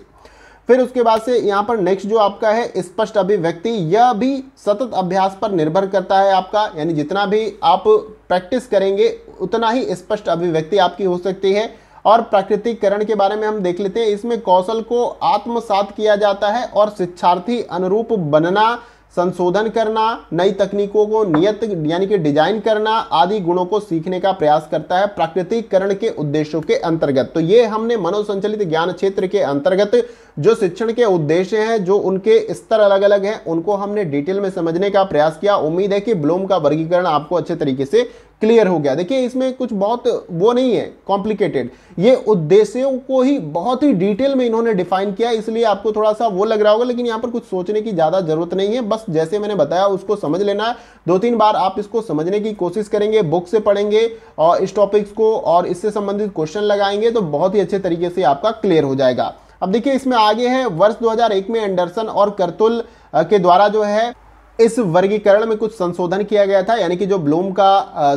फिर उसके बाद से यहाँ पर नेक्स्ट जो आपका है स्पष्ट अभिव्यक्ति यह भी सतत अभ्यास पर निर्भर करता है आपका यानी जितना भी आप प्रैक्टिस करेंगे उतना ही स्पष्ट अभिव्यक्ति आपकी हो सकती है और प्राकृतिकरण के बारे में हम देख लेते हैं इसमें कौशल को आत्मसात किया जाता है और शिक्षार्थी अनुरूप बनना संशोधन करना नई तकनीकों को नियत यानी कि डिजाइन करना आदि गुणों को सीखने का प्रयास करता है प्राकृतिकरण के उद्देश्यों के अंतर्गत तो ये हमने मनोसंचलित ज्ञान क्षेत्र के अंतर्गत जो शिक्षण के उद्देश्य हैं जो उनके स्तर अलग अलग हैं उनको हमने डिटेल में समझने का प्रयास किया उम्मीद है कि ब्लूम का वर्गीकरण आपको अच्छे तरीके से क्लियर हो गया देखिए इसमें कुछ बहुत वो नहीं है कॉम्प्लिकेटेड ये उद्देश्यों को ही बहुत ही डिटेल में इन्होंने डिफाइन किया इसलिए आपको थोड़ा सा वो लग रहा होगा लेकिन यहाँ पर कुछ सोचने की ज़्यादा ज़रूरत नहीं है बस जैसे मैंने बताया उसको समझ लेना है दो तीन बार आप इसको समझने की कोशिश करेंगे बुक से पढ़ेंगे और इस टॉपिक्स को और इससे संबंधित क्वेश्चन लगाएंगे तो बहुत ही अच्छे तरीके से आपका क्लियर हो जाएगा अब देखिए इसमें आगे है वर्ष 2001 में एंडरसन और करतुल के द्वारा जो है इस वर्गीकरण में कुछ संशोधन किया गया था यानी कि जो ब्लूम का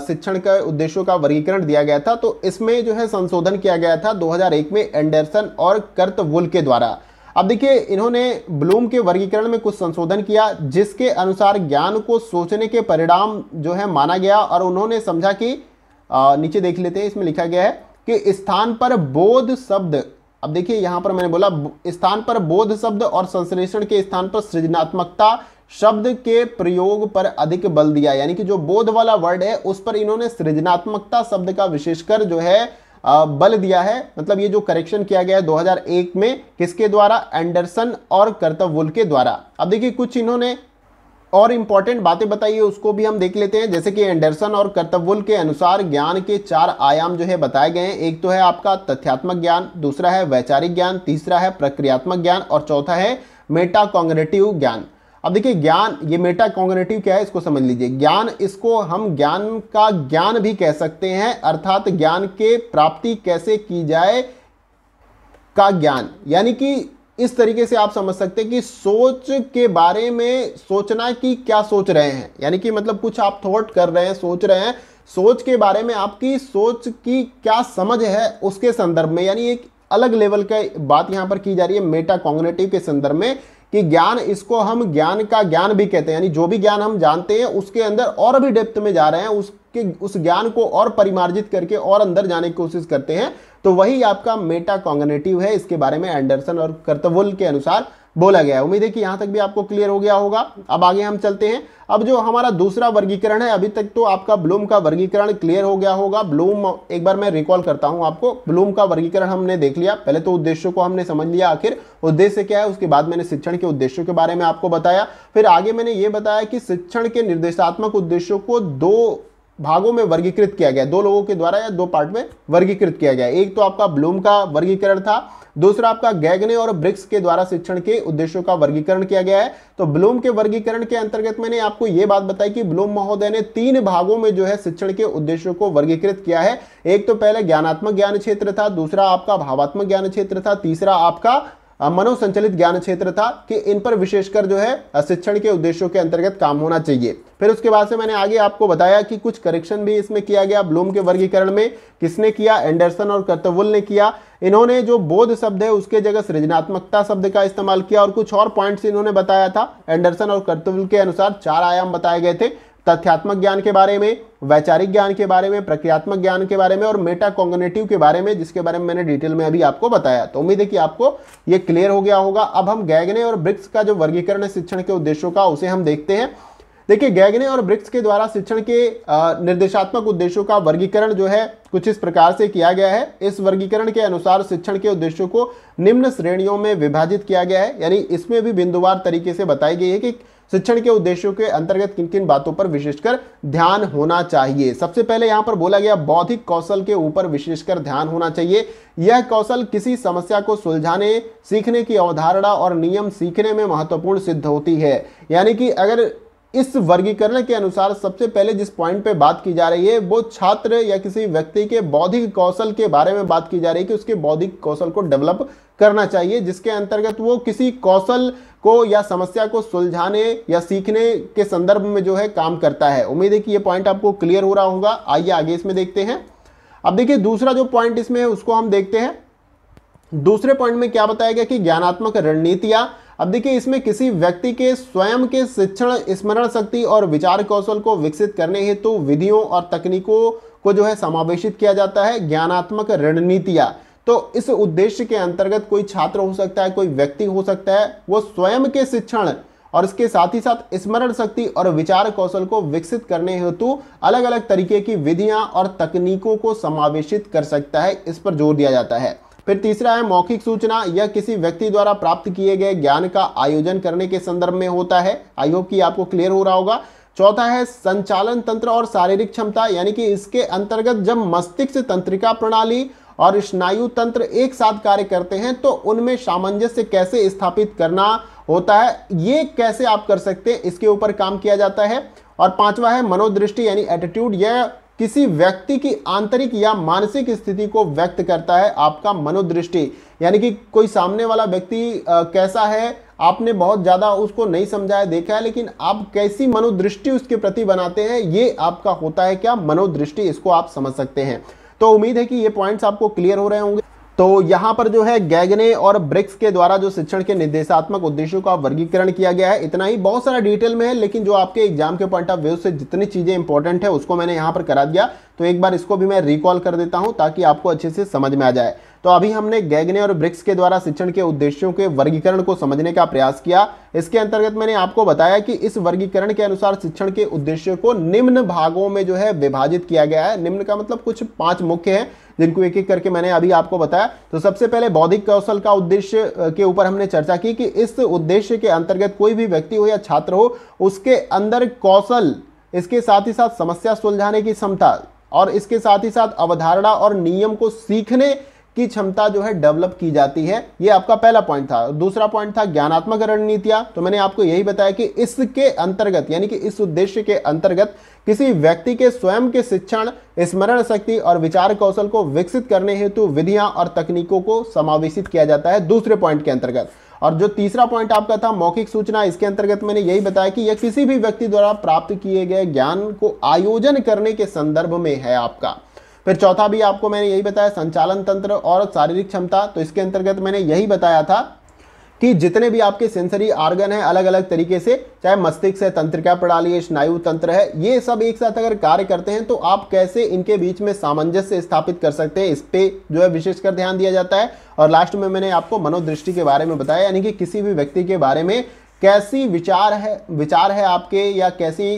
शिक्षण के उद्देश्यों का वर्गीकरण दिया गया था तो इसमें जो है संशोधन किया गया था 2001 में एंडरसन और वुल के द्वारा अब देखिए इन्होंने ब्लूम के वर्गीकरण में कुछ संशोधन किया जिसके अनुसार ज्ञान को सोचने के परिणाम जो है माना गया और उन्होंने समझा कि नीचे देख लेते हैं इसमें लिखा गया है कि स्थान पर बोध शब्द अब देखिए यहां पर मैंने बोला स्थान पर बोध शब्द और संश्लेषण के स्थान पर सृजनात्मकता शब्द के प्रयोग पर अधिक बल दिया यानी कि जो बोध वाला वर्ड है उस पर इन्होंने सृजनात्मकता शब्द का विशेषकर जो है बल दिया है मतलब ये जो करेक्शन किया गया है 2001 में किसके द्वारा एंडरसन और कर्तव्युल के द्वारा अब देखिए कुछ इन्होंने और इंपॉर्टेंट बातें बताई है उसको भी हम देख लेते हैं जैसे कि एंडरसन और कर्तव्य के अनुसार ज्ञान के चार आयाम जो है बताए गए हैं एक तो है आपका तथ्यात्मक ज्ञान दूसरा है वैचारिक ज्ञान तीसरा है प्रक्रियात्मक ज्ञान और चौथा है मेटा ज्ञान अब देखिए ज्ञान ये मेटा कॉन्गनेटिव क्या है इसको समझ लीजिए ज्ञान इसको हम ज्ञान का ज्ञान भी कह सकते हैं अर्थात ज्ञान के प्राप्ति कैसे की जाए का ज्ञान यानी कि इस तरीके से आप समझ सकते हैं कि सोच के बारे में सोचना कि क्या सोच रहे हैं यानी कि मतलब कुछ आप थॉट कर रहे हैं सोच रहे हैं सोच के बारे में आपकी सोच की क्या समझ है उसके संदर्भ में यानी एक अलग लेवल का बात यहाँ पर की जा रही है मेटा कॉन्ग्रेटिव के संदर्भ में कि ज्ञान इसको हम ज्ञान का ज्ञान भी कहते हैं यानी जो भी ज्ञान हम जानते हैं उसके अंदर और भी डेप्थ में जा रहे हैं उसके उस ज्ञान को और परिमार्जित करके और अंदर जाने की कोशिश करते हैं तो वही आपका मेटा कॉन्गनेटिव है इसके बारे में एंडरसन और कर्तवुल के अनुसार बोला गया है उम्मीद है कि यहां तक भी आपको क्लियर हो गया होगा अब आगे हम चलते हैं अब जो हमारा दूसरा वर्गीकरण है अभी तक तो आपका ब्लूम का वर्गीकरण क्लियर हो गया होगा ब्लूम एक बार मैं रिकॉल करता हूं आपको ब्लूम का वर्गीकरण हमने देख लिया पहले तो उद्देश्यों को हमने समझ लिया आखिर उद्देश्य क्या है उसके बाद मैंने शिक्षण के उद्देश्यों के बारे में आपको बताया फिर आगे मैंने ये बताया कि शिक्षण के निर्देशात्मक उद्देश्यों को दो भागों में वर्गीकृत किया गया दो लोगों के द्वारा या दो पार्ट में वर्गीकृत किया गया एक तो आपका ब्लूम का वर्गीकरण था दूसरा आपका गैगने और ब्रिक्स के द्वारा शिक्षण के उद्देश्यों का वर्गीकरण किया गया है तो ब्लूम के वर्गीकरण के अंतर्गत मैंने आपको यह बात बताई कि ब्लूम महोदय ने तीन भागों में जो है शिक्षण के उद्देश्यों को वर्गीकृत किया है एक तो पहले ज्ञानात्मक ज्ञान क्षेत्र था दूसरा आपका भावात्मक ज्ञान क्षेत्र था तीसरा आपका मनोसंचलित ज्ञान क्षेत्र था कि इन पर विशेषकर जो है शिक्षण के उद्देश्यों के अंतर्गत काम होना चाहिए फिर उसके बाद से मैंने आगे आपको बताया कि कुछ करेक्शन भी इसमें किया गया ब्लूम के वर्गीकरण में किसने किया एंडरसन और कर्तवुल ने किया इन्होंने जो बोध शब्द है उसके जगह सृजनात्मकता शब्द का इस्तेमाल किया और कुछ और पॉइंट्स इन्होंने बताया था एंडरसन और कर्तवुल के अनुसार चार आयाम बताए गए थे तथ्यात्मक ज्ञान के बारे में वैचारिक ज्ञान के बारे में प्रक्रियात्मक ज्ञान के बारे में और मेटा कॉन्गनेटिव के बारे में जिसके बारे में मैंने डिटेल में अभी आपको बताया तो उम्मीद है कि आपको ये क्लियर हो गया होगा अब हम गैगने और ब्रिक्स का जो वर्गीकरण है शिक्षण के उद्देश्यों का उसे हम देखते हैं देखिए गैगने और ब्रिक्स के द्वारा शिक्षण के निर्देशात्मक उद्देश्यों का वर्गीकरण जो है कुछ इस प्रकार से किया गया है इस वर्गीकरण के अनुसार शिक्षण के उद्देश्यों को निम्न श्रेणियों में विभाजित किया गया है यानी इसमें भी बिंदुवार तरीके से बताई गई है कि शिक्षण के उद्देश्यों के अंतर्गत किन किन बातों पर विशेषकर ध्यान होना चाहिए सबसे पहले यहां पर बोला गया बौद्धिक कौशल के ऊपर विशेषकर ध्यान होना चाहिए यह कौशल किसी समस्या को सुलझाने सीखने की अवधारणा और नियम सीखने में महत्वपूर्ण सिद्ध होती है यानी कि अगर इस वर्गीकरण के अनुसार सबसे पहले जिस पॉइंट पे बात की जा रही है वो छात्र या किसी व्यक्ति के बौद्धिक कौशल के बारे में बात की जा रही है कि उसके बौद्धिक कौशल को डेवलप करना चाहिए जिसके अंतर्गत वो किसी कौशल को या समस्या को सुलझाने या सीखने के संदर्भ में जो है काम करता है उम्मीद है कि ये पॉइंट आपको क्लियर हो रहा होगा आइए आगे इसमें देखते हैं अब देखिए दूसरा जो पॉइंट इसमें है उसको हम देखते हैं दूसरे पॉइंट में क्या बताया गया कि ज्ञानात्मक रणनीतियां अब देखिए इसमें किसी व्यक्ति के स्वयं के शिक्षण स्मरण शक्ति और विचार कौशल को विकसित करने हेतु तो विधियों और तकनीकों को जो है समावेशित किया जाता है ज्ञानात्मक रणनीतियाँ तो इस उद्देश्य के अंतर्गत कोई छात्र हो सकता है कोई व्यक्ति हो सकता है वो स्वयं के शिक्षण और इसके साथ ही साथ स्मरण शक्ति और विचार कौशल को विकसित करने हेतु अलग अलग तरीके की विधियां और तकनीकों को समावेशित कर सकता है इस पर जोर दिया जाता है फिर तीसरा है मौखिक सूचना यह किसी व्यक्ति द्वारा प्राप्त किए गए ज्ञान का आयोजन करने के संदर्भ में होता है आई होप कि आपको क्लियर हो रहा होगा चौथा है संचालन तंत्र और शारीरिक क्षमता यानी कि इसके अंतर्गत जब मस्तिष्क तंत्रिका प्रणाली और स्नायु तंत्र एक साथ कार्य करते हैं तो उनमें सामंजस्य कैसे स्थापित करना होता है ये कैसे आप कर सकते हैं इसके ऊपर काम किया जाता है और पांचवा है मनोदृष्टि यानी एटीट्यूड यह किसी व्यक्ति की आंतरिक या मानसिक स्थिति को व्यक्त करता है आपका मनोदृष्टि यानी कि कोई सामने वाला व्यक्ति कैसा है आपने बहुत ज़्यादा उसको नहीं समझाया देखा है लेकिन आप कैसी मनोदृष्टि उसके प्रति बनाते हैं ये आपका होता है क्या मनोदृष्टि इसको आप समझ सकते हैं तो उम्मीद है कि ये पॉइंट्स आपको क्लियर हो रहे होंगे तो यहां पर जो है गैगने और ब्रिक्स के द्वारा जो शिक्षण के निर्देशात्मक उद्देश्यों का वर्गीकरण किया गया है इतना ही बहुत सारा डिटेल में है लेकिन जो आपके एग्जाम के पॉइंट ऑफ व्यू से जितनी चीजें इंपॉर्टेंट है उसको मैंने यहां पर करा दिया तो एक बार इसको भी मैं रिकॉल कर देता हूं ताकि आपको अच्छे से समझ में आ जाए तो अभी हमने गैगने और ब्रिक्स के द्वारा शिक्षण के उद्देश्यों के वर्गीकरण को समझने का प्रयास किया इसके अंतर्गत मैंने आपको बताया कि इस वर्गीकरण के अनुसार शिक्षण के उद्देश्यों को निम्न भागों में जो है विभाजित किया गया है निम्न का मतलब कुछ पांच मुख्य है जिनको एक एक करके मैंने अभी आपको बताया तो सबसे पहले बौद्धिक कौशल का उद्देश्य के ऊपर हमने चर्चा की कि इस उद्देश्य के अंतर्गत कोई भी व्यक्ति हो या छात्र हो उसके अंदर कौशल इसके साथ ही साथ समस्या सुलझाने की क्षमता और इसके साथ ही साथ अवधारणा और नियम को सीखने की क्षमता जो है डेवलप की जाती है ये आपका पहला पॉइंट था दूसरा पॉइंट था ज्ञानात्मक रणनीतियां तो मैंने आपको यही बताया कि इसके अंतर्गत यानी कि इस उद्देश्य के अंतर्गत किसी व्यक्ति के स्वयं के शिक्षण स्मरण शक्ति और विचार कौशल को विकसित करने हेतु विधियां और तकनीकों को समावेशित किया जाता है दूसरे पॉइंट के अंतर्गत और जो तीसरा पॉइंट आपका था मौखिक सूचना इसके अंतर्गत मैंने यही बताया कि यह किसी भी व्यक्ति द्वारा प्राप्त किए गए ज्ञान को आयोजन करने के संदर्भ में है आपका फिर चौथा भी आपको मैंने यही बताया संचालन तंत्र और शारीरिक क्षमता तो इसके अंतर्गत मैंने यही बताया था कि जितने भी आपके सेंसरी आर्गन हैं अलग अलग तरीके से चाहे मस्तिष्क है तंत्रिका प्रणाली है स्नायु तंत्र है ये सब एक साथ अगर कार्य करते हैं तो आप कैसे इनके बीच में सामंजस्य स्थापित कर सकते हैं इस पर जो है विशेषकर ध्यान दिया जाता है और लास्ट में मैंने आपको मनोदृष्टि के बारे में बताया यानी कि किसी भी व्यक्ति के बारे में कैसी विचार है विचार है आपके या कैसी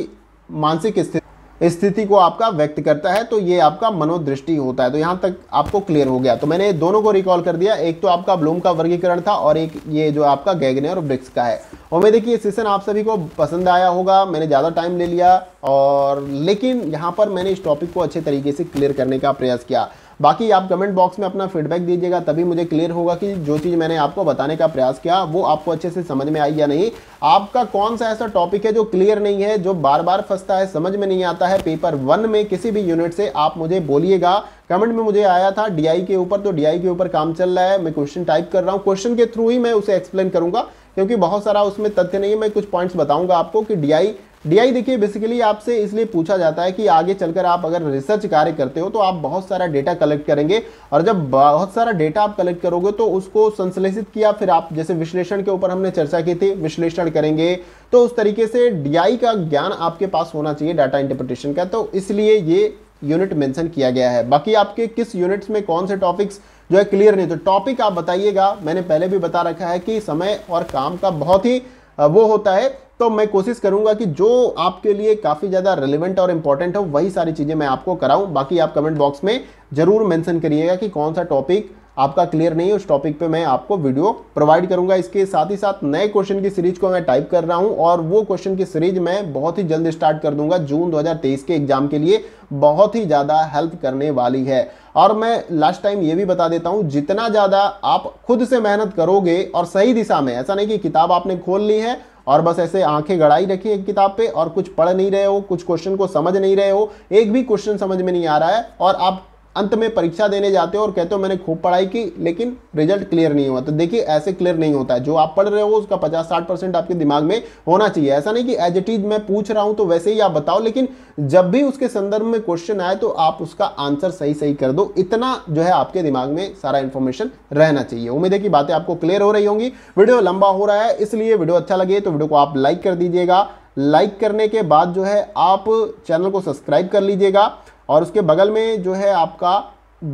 मानसिक स्थिति स्थिति को आपका व्यक्त करता है तो ये आपका मनोदृष्टि होता है तो यहाँ तक आपको क्लियर हो गया तो मैंने दोनों को रिकॉल कर दिया एक तो आपका ब्लूम का वर्गीकरण था और एक ये जो आपका गैगने और ब्रिक्स का है उम्मीद है कि ये सेशन आप सभी को पसंद आया होगा मैंने ज़्यादा टाइम ले लिया और लेकिन यहाँ पर मैंने इस टॉपिक को अच्छे तरीके से क्लियर करने का प्रयास किया बाकी आप कमेंट बॉक्स में अपना फीडबैक दीजिएगा तभी मुझे क्लियर होगा कि जो चीज़ मैंने आपको बताने का प्रयास किया वो आपको अच्छे से समझ में आई या नहीं आपका कौन सा ऐसा टॉपिक है जो क्लियर नहीं है जो बार बार फंसता है समझ में नहीं आता है पेपर वन में किसी भी यूनिट से आप मुझे बोलिएगा कमेंट में मुझे आया था डीआई के ऊपर तो डीआई के ऊपर काम चल रहा है मैं क्वेश्चन टाइप कर रहा हूँ क्वेश्चन के थ्रू ही मैं उसे एक्सप्लेन करूँगा क्योंकि बहुत सारा उसमें तथ्य नहीं है मैं कुछ पॉइंट्स बताऊंगा आपको कि डीआई डीआई देखिए बेसिकली आपसे इसलिए पूछा जाता है कि आगे चलकर आप अगर रिसर्च कार्य करते हो तो आप बहुत सारा डेटा कलेक्ट करेंगे और जब बहुत सारा डेटा आप कलेक्ट करोगे तो उसको संश्लेषित किया फिर आप जैसे विश्लेषण के ऊपर हमने चर्चा की थी विश्लेषण करेंगे तो उस तरीके से डीआई का ज्ञान आपके पास होना चाहिए डाटा इंटरप्रिटेशन का तो इसलिए ये यूनिट मैंशन किया गया है बाकी आपके किस यूनिट्स में कौन से टॉपिक्स जो है क्लियर नहीं तो टॉपिक आप बताइएगा मैंने पहले भी बता रखा है कि समय और काम का बहुत ही वो होता है तो मैं कोशिश करूंगा कि जो आपके लिए काफ़ी ज़्यादा रिलेवेंट और इंपॉर्टेंट हो वही सारी चीज़ें मैं आपको कराऊं बाकी आप कमेंट बॉक्स में ज़रूर मेंशन करिएगा कि कौन सा टॉपिक आपका क्लियर नहीं है उस टॉपिक पे मैं आपको वीडियो प्रोवाइड करूंगा इसके साथ ही साथ नए क्वेश्चन की सीरीज को मैं टाइप कर रहा हूं और वो क्वेश्चन की सीरीज मैं बहुत ही जल्द स्टार्ट कर दूंगा जून 2023 के एग्जाम के लिए बहुत ही ज़्यादा हेल्प करने वाली है और मैं लास्ट टाइम ये भी बता देता हूँ जितना ज़्यादा आप खुद से मेहनत करोगे और सही दिशा में ऐसा नहीं कि किताब आपने खोल ली है और बस ऐसे आंखें गड़ाई रखी एक किताब पे और कुछ पढ़ नहीं रहे हो कुछ क्वेश्चन को समझ नहीं रहे हो एक भी क्वेश्चन समझ में नहीं आ रहा है और आप अंत में परीक्षा देने जाते हो और कहते हो मैंने खूब पढ़ाई की लेकिन रिजल्ट क्लियर नहीं हुआ तो देखिए ऐसे क्लियर नहीं होता है जो आप पढ़ रहे हो उसका पचास साठ परसेंट आपके दिमाग में होना चाहिए ऐसा नहीं कि एज इट इज मैं पूछ रहा हूं तो वैसे ही आप बताओ लेकिन जब भी उसके संदर्भ में क्वेश्चन आए तो आप उसका आंसर सही सही कर दो इतना जो है आपके दिमाग में सारा इन्फॉर्मेशन रहना चाहिए उम्मीद है कि बातें आपको क्लियर हो रही होंगी वीडियो लंबा हो रहा है इसलिए वीडियो अच्छा लगे तो वीडियो को आप लाइक कर दीजिएगा लाइक करने के बाद जो है आप चैनल को सब्सक्राइब कर लीजिएगा और उसके बगल में जो है आपका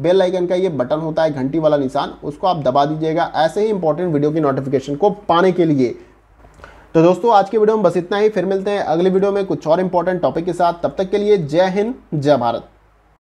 बेल आइकन का ये बटन होता है घंटी वाला निशान उसको आप दबा दीजिएगा ऐसे ही इंपॉर्टेंट वीडियो की नोटिफिकेशन को पाने के लिए तो दोस्तों आज के वीडियो में बस इतना ही फिर मिलते हैं अगले वीडियो में कुछ और इंपॉर्टेंट टॉपिक के साथ तब तक के लिए जय हिंद जय भारत